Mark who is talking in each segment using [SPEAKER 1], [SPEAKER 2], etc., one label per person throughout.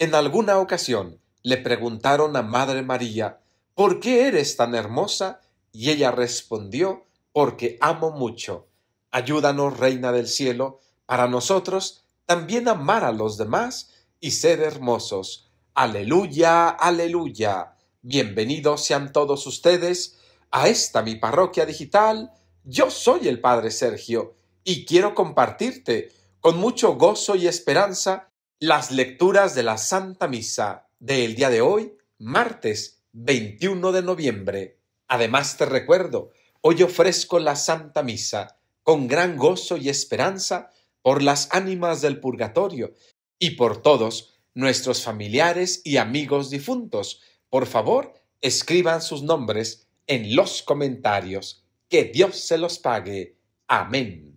[SPEAKER 1] En alguna ocasión le preguntaron a Madre María ¿Por qué eres tan hermosa? Y ella respondió Porque amo mucho. Ayúdanos, Reina del Cielo, para nosotros también amar a los demás y ser hermosos. Aleluya, aleluya. Bienvenidos sean todos ustedes a esta mi parroquia digital. Yo soy el Padre Sergio y quiero compartirte con mucho gozo y esperanza las lecturas de la Santa Misa del día de hoy, martes 21 de noviembre. Además te recuerdo, hoy ofrezco la Santa Misa con gran gozo y esperanza por las ánimas del purgatorio y por todos nuestros familiares y amigos difuntos. Por favor, escriban sus nombres en los comentarios. Que Dios se los pague. Amén.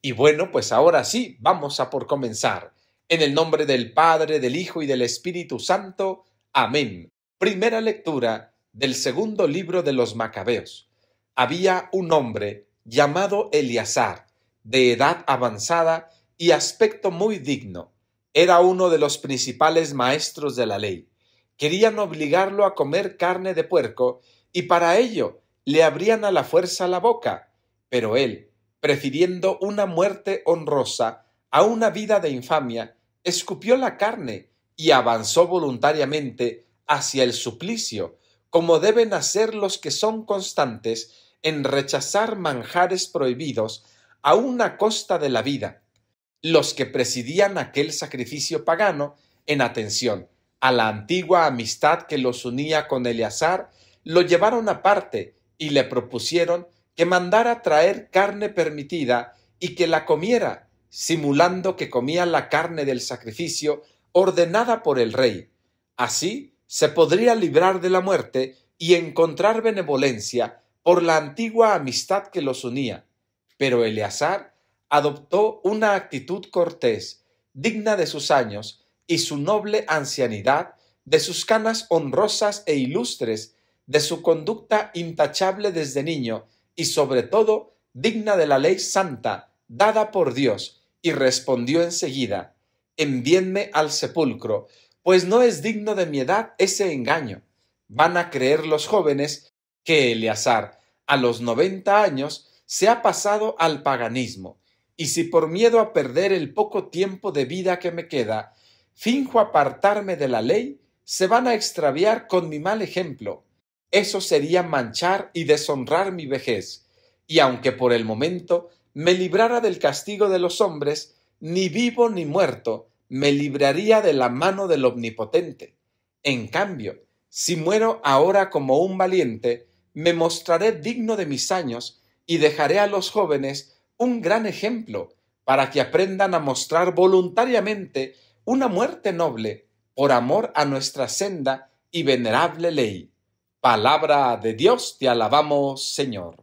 [SPEAKER 1] Y bueno, pues ahora sí, vamos a por comenzar. En el nombre del Padre, del Hijo y del Espíritu Santo. Amén. Primera lectura del segundo libro de los Macabeos. Había un hombre llamado Eleazar, de edad avanzada y aspecto muy digno. Era uno de los principales maestros de la ley. Querían obligarlo a comer carne de puerco y para ello le abrían a la fuerza la boca. Pero él, prefiriendo una muerte honrosa a una vida de infamia, escupió la carne y avanzó voluntariamente hacia el suplicio, como deben hacer los que son constantes en rechazar manjares prohibidos a una costa de la vida, los que presidían aquel sacrificio pagano en atención a la antigua amistad que los unía con Eleazar, lo llevaron aparte y le propusieron que mandara traer carne permitida y que la comiera simulando que comía la carne del sacrificio ordenada por el rey. Así se podría librar de la muerte y encontrar benevolencia por la antigua amistad que los unía. Pero Eleazar adoptó una actitud cortés, digna de sus años y su noble ancianidad, de sus canas honrosas e ilustres, de su conducta intachable desde niño y sobre todo digna de la ley santa dada por Dios, y respondió enseguida, envíenme al sepulcro, pues no es digno de mi edad ese engaño. Van a creer los jóvenes que Eleazar, a los noventa años, se ha pasado al paganismo, y si por miedo a perder el poco tiempo de vida que me queda, finjo apartarme de la ley, se van a extraviar con mi mal ejemplo. Eso sería manchar y deshonrar mi vejez, y aunque por el momento me librara del castigo de los hombres, ni vivo ni muerto, me libraría de la mano del Omnipotente. En cambio, si muero ahora como un valiente, me mostraré digno de mis años y dejaré a los jóvenes un gran ejemplo para que aprendan a mostrar voluntariamente una muerte noble por amor a nuestra senda y venerable ley. Palabra de Dios, te alabamos, Señor.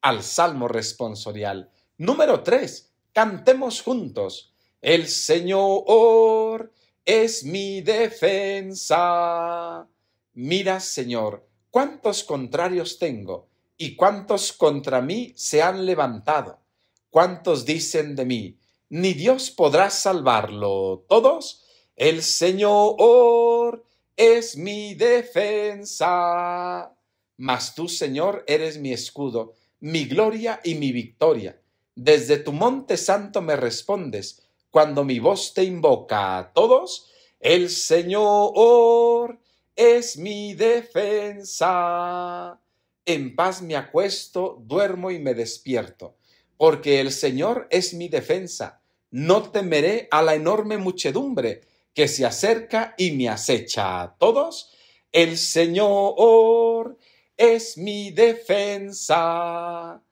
[SPEAKER 1] Al Salmo responsorial Número 3. Cantemos juntos. El Señor es mi defensa. Mira, Señor, cuántos contrarios tengo y cuántos contra mí se han levantado. Cuántos dicen de mí, ni Dios podrá salvarlo. Todos, el Señor es mi defensa. Mas tú, Señor, eres mi escudo, mi gloria y mi victoria. Desde tu monte santo me respondes, cuando mi voz te invoca a todos, el Señor es mi defensa. En paz me acuesto, duermo y me despierto, porque el Señor es mi defensa. No temeré a la enorme muchedumbre que se acerca y me acecha a todos. El Señor es mi defensa.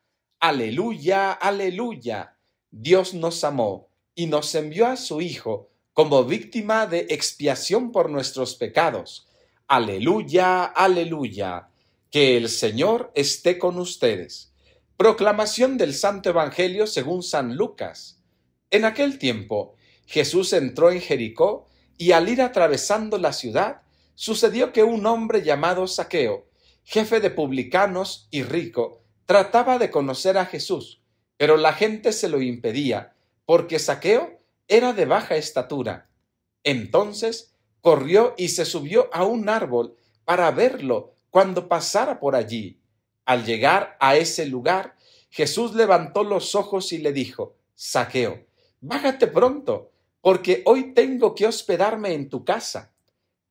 [SPEAKER 1] Aleluya, aleluya. Dios nos amó y nos envió a su Hijo como víctima de expiación por nuestros pecados. Aleluya, aleluya. Que el Señor esté con ustedes. Proclamación del Santo Evangelio según San Lucas. En aquel tiempo, Jesús entró en Jericó y al ir atravesando la ciudad, sucedió que un hombre llamado Saqueo, jefe de publicanos y rico, Trataba de conocer a Jesús, pero la gente se lo impedía, porque Saqueo era de baja estatura. Entonces corrió y se subió a un árbol para verlo cuando pasara por allí. Al llegar a ese lugar, Jesús levantó los ojos y le dijo, Saqueo, bájate pronto, porque hoy tengo que hospedarme en tu casa.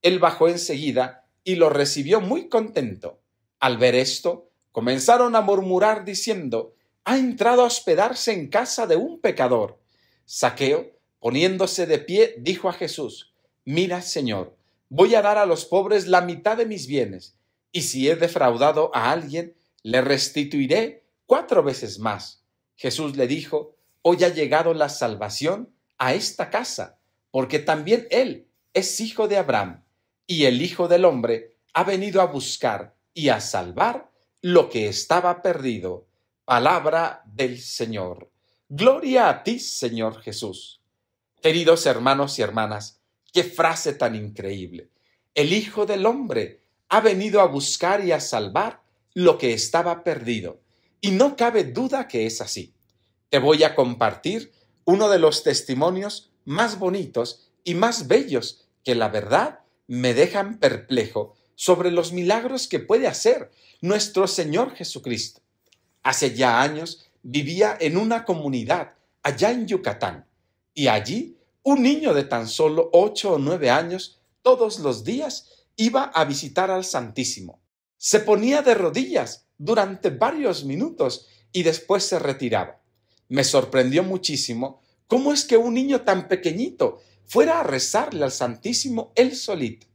[SPEAKER 1] Él bajó enseguida y lo recibió muy contento. Al ver esto, Comenzaron a murmurar diciendo, ha entrado a hospedarse en casa de un pecador. Saqueo, poniéndose de pie, dijo a Jesús, mira, Señor, voy a dar a los pobres la mitad de mis bienes, y si he defraudado a alguien, le restituiré cuatro veces más. Jesús le dijo, hoy ha llegado la salvación a esta casa, porque también él es hijo de Abraham, y el Hijo del Hombre ha venido a buscar y a salvar lo que estaba perdido. Palabra del Señor. Gloria a ti, Señor Jesús. Queridos hermanos y hermanas, qué frase tan increíble. El Hijo del Hombre ha venido a buscar y a salvar lo que estaba perdido. Y no cabe duda que es así. Te voy a compartir uno de los testimonios más bonitos y más bellos que la verdad me dejan perplejo sobre los milagros que puede hacer nuestro Señor Jesucristo. Hace ya años vivía en una comunidad allá en Yucatán y allí un niño de tan solo ocho o nueve años todos los días iba a visitar al Santísimo. Se ponía de rodillas durante varios minutos y después se retiraba. Me sorprendió muchísimo cómo es que un niño tan pequeñito fuera a rezarle al Santísimo él solito.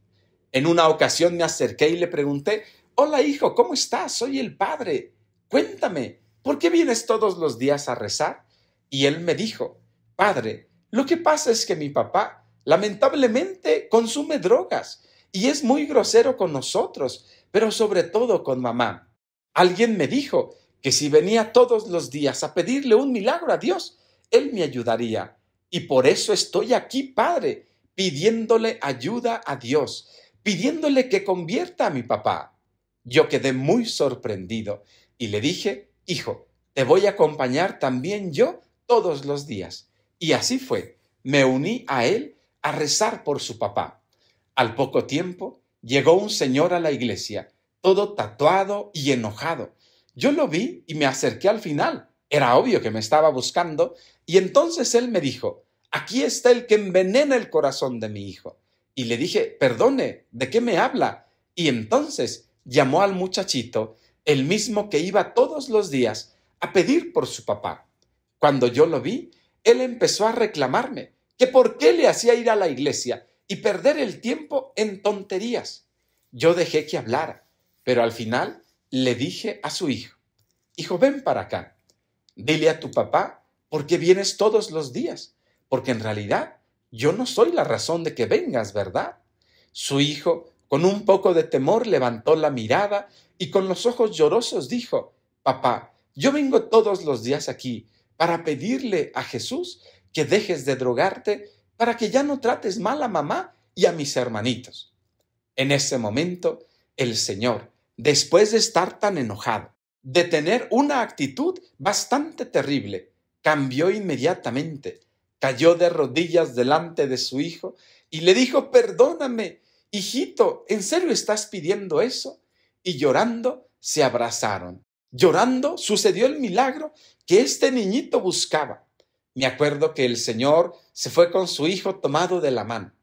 [SPEAKER 1] En una ocasión me acerqué y le pregunté, hola hijo, ¿cómo estás? Soy el padre. Cuéntame, ¿por qué vienes todos los días a rezar? Y él me dijo, padre, lo que pasa es que mi papá lamentablemente consume drogas y es muy grosero con nosotros, pero sobre todo con mamá. Alguien me dijo que si venía todos los días a pedirle un milagro a Dios, él me ayudaría. Y por eso estoy aquí, padre, pidiéndole ayuda a Dios pidiéndole que convierta a mi papá. Yo quedé muy sorprendido y le dije, hijo, te voy a acompañar también yo todos los días. Y así fue, me uní a él a rezar por su papá. Al poco tiempo llegó un señor a la iglesia, todo tatuado y enojado. Yo lo vi y me acerqué al final. Era obvio que me estaba buscando, y entonces él me dijo, aquí está el que envenena el corazón de mi hijo. Y le dije, perdone, ¿de qué me habla? Y entonces llamó al muchachito, el mismo que iba todos los días a pedir por su papá. Cuando yo lo vi, él empezó a reclamarme que por qué le hacía ir a la iglesia y perder el tiempo en tonterías. Yo dejé que hablara, pero al final le dije a su hijo, Hijo, ven para acá, dile a tu papá por qué vienes todos los días, porque en realidad yo no soy la razón de que vengas, ¿verdad? Su hijo, con un poco de temor, levantó la mirada y con los ojos llorosos dijo, Papá, yo vengo todos los días aquí para pedirle a Jesús que dejes de drogarte para que ya no trates mal a mamá y a mis hermanitos. En ese momento, el Señor, después de estar tan enojado, de tener una actitud bastante terrible, cambió inmediatamente Cayó de rodillas delante de su hijo y le dijo, perdóname, hijito, ¿en serio estás pidiendo eso? Y llorando se abrazaron. Llorando sucedió el milagro que este niñito buscaba. Me acuerdo que el Señor se fue con su hijo tomado de la mano.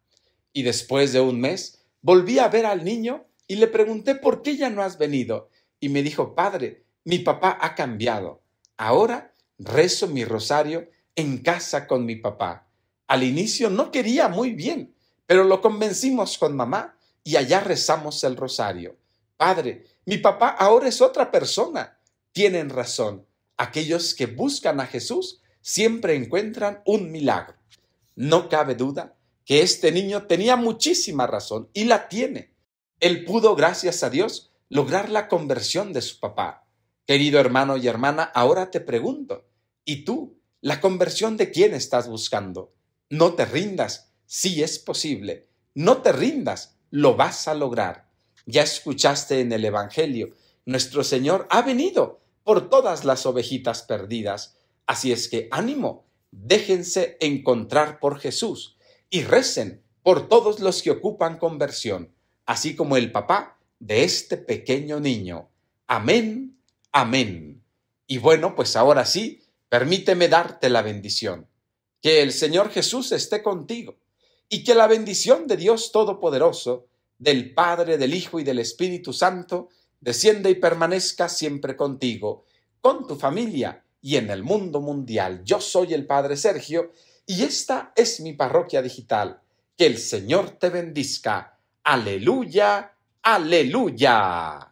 [SPEAKER 1] Y después de un mes volví a ver al niño y le pregunté por qué ya no has venido. Y me dijo, Padre, mi papá ha cambiado. Ahora rezo mi rosario en casa con mi papá. Al inicio no quería muy bien, pero lo convencimos con mamá y allá rezamos el rosario. Padre, mi papá ahora es otra persona. Tienen razón. Aquellos que buscan a Jesús siempre encuentran un milagro. No cabe duda que este niño tenía muchísima razón y la tiene. Él pudo, gracias a Dios, lograr la conversión de su papá. Querido hermano y hermana, ahora te pregunto, ¿y tú la conversión de quién estás buscando. No te rindas, si es posible, no te rindas, lo vas a lograr. Ya escuchaste en el Evangelio, nuestro Señor ha venido por todas las ovejitas perdidas. Así es que ánimo, déjense encontrar por Jesús y recen por todos los que ocupan conversión, así como el papá de este pequeño niño. Amén, amén. Y bueno, pues ahora sí, Permíteme darte la bendición. Que el Señor Jesús esté contigo y que la bendición de Dios Todopoderoso, del Padre, del Hijo y del Espíritu Santo, descienda y permanezca siempre contigo, con tu familia y en el mundo mundial. Yo soy el Padre Sergio y esta es mi parroquia digital. Que el Señor te bendiga. Aleluya, aleluya.